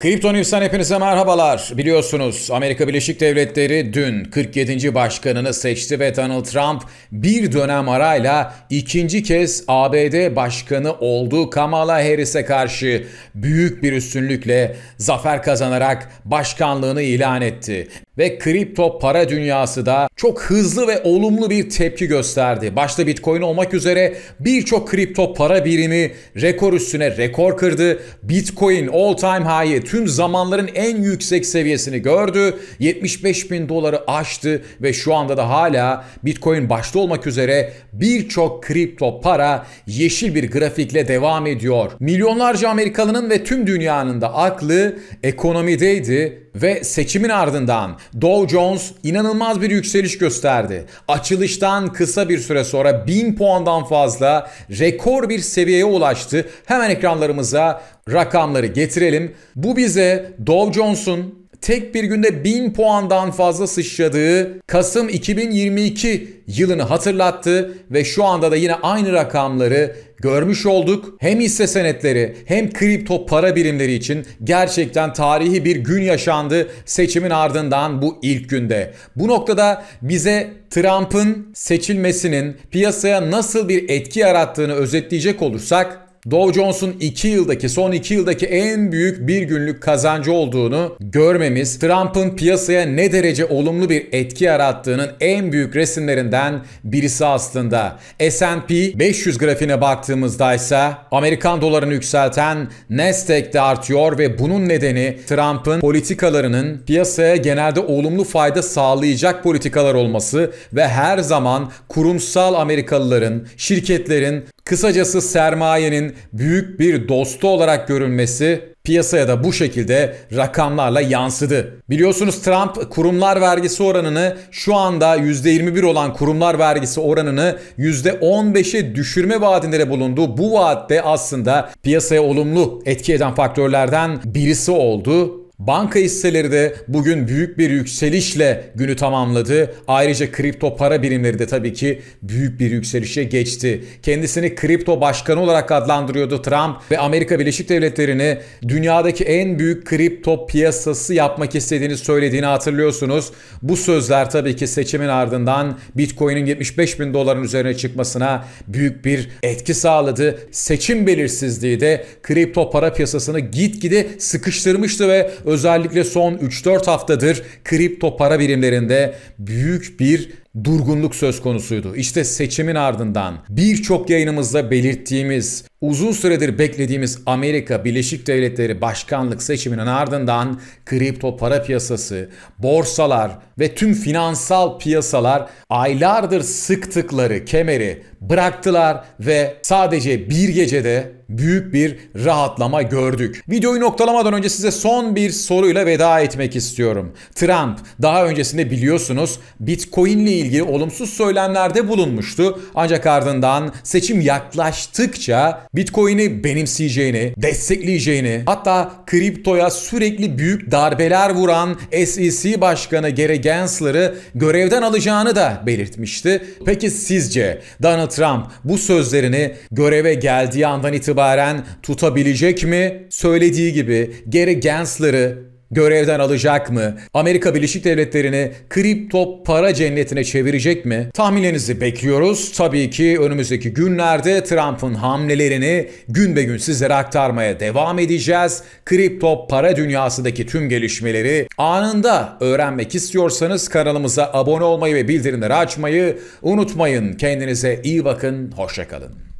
Kripto News'tan hepinize merhabalar. Biliyorsunuz Amerika Birleşik Devletleri dün 47. başkanını seçti ve Donald Trump bir dönem arayla ikinci kez ABD başkanı oldu. Kamala Harris'e karşı büyük bir üstünlükle zafer kazanarak başkanlığını ilan etti ve kripto para dünyası da çok hızlı ve olumlu bir tepki gösterdi. Başta Bitcoin olmak üzere birçok kripto para birimi rekor üstüne rekor kırdı. Bitcoin all time high'ı tüm zamanların en yüksek seviyesini gördü. 75 bin doları aştı ve şu anda da hala Bitcoin başta olmak üzere birçok kripto para yeşil bir grafikle devam ediyor. Milyonlarca Amerikalının ve tüm dünyanın da aklı ekonomideydi ve seçimin ardından Dow Jones inanılmaz bir yükseliş gösterdi. Açılıştan kısa bir süre sonra 1000 puandan fazla rekor bir seviyeye ulaştı. Hemen ekranlarımıza rakamları getirelim. Bu bize Dow Jones'un tek bir günde 1000 puandan fazla sıçradığı Kasım 2022 yılını hatırlattı ve şu anda da yine aynı rakamları görmüş olduk. Hem hisse senetleri hem kripto para birimleri için gerçekten tarihi bir gün yaşandı seçimin ardından bu ilk günde. Bu noktada bize Trump'ın seçilmesinin piyasaya nasıl bir etki yarattığını özetleyecek olursak Dow Jones'un 2 yıldaki son 2 yıldaki en büyük bir günlük kazancı olduğunu görmemiz Trump'ın piyasaya ne derece olumlu bir etki yarattığının en büyük resimlerinden birisi aslında. S&P 500 grafiğine baktığımızda ise Amerikan dolarını yükselten Nasdaq de artıyor ve bunun nedeni Trump'ın politikalarının piyasaya genelde olumlu fayda sağlayacak politikalar olması ve her zaman kurumsal Amerikalıların, şirketlerin Kısacası sermayenin büyük bir dostu olarak görülmesi piyasaya da bu şekilde rakamlarla yansıdı. Biliyorsunuz Trump kurumlar vergisi oranını şu anda %21 olan kurumlar vergisi oranını %15'e düşürme vaadinde bulundu. Bu vaatte aslında piyasaya olumlu etki eden faktörlerden birisi oldu Banka hisseleri de bugün büyük bir yükselişle günü tamamladı. Ayrıca kripto para birimleri de tabii ki büyük bir yükselişe geçti. Kendisini kripto başkanı olarak adlandırıyordu Trump ve Amerika Birleşik Devletleri'ni dünyadaki en büyük kripto piyasası yapmak istediğini söylediğini hatırlıyorsunuz. Bu sözler tabii ki seçimin ardından Bitcoin'in 75 bin doların üzerine çıkmasına büyük bir etki sağladı. Seçim belirsizliği de kripto para piyasasını gitgide sıkıştırmıştı ve özellikle son 3-4 haftadır kripto para birimlerinde büyük bir durgunluk söz konusuydu. İşte seçimin ardından birçok yayınımızda belirttiğimiz, uzun süredir beklediğimiz Amerika Birleşik Devletleri başkanlık seçiminin ardından kripto para piyasası, borsalar ve tüm finansal piyasalar aylardır sıktıkları kemeri bıraktılar ve sadece bir gecede büyük bir rahatlama gördük. Videoyu noktalamadan önce size son bir soruyla veda etmek istiyorum. Trump daha öncesinde biliyorsunuz Bitcoin ile ilgili ilgili olumsuz söylemlerde bulunmuştu. Ancak ardından seçim yaklaştıkça Bitcoin'i benimseyeceğini, destekleyeceğini, hatta kriptoya sürekli büyük darbeler vuran SEC Başkanı Gary Gensler'ı görevden alacağını da belirtmişti. Peki sizce Donald Trump bu sözlerini göreve geldiği andan itibaren tutabilecek mi? Söylediği gibi Gary Gensler'ı görevden alacak mı? Amerika Birleşik Devletleri'ni kripto para cennetine çevirecek mi? Tahminlerinizi bekliyoruz. Tabii ki önümüzdeki günlerde Trump'ın hamlelerini gün be gün sizlere aktarmaya devam edeceğiz. Kripto para dünyasındaki tüm gelişmeleri anında öğrenmek istiyorsanız kanalımıza abone olmayı ve bildirimleri açmayı unutmayın. Kendinize iyi bakın, hoşçakalın.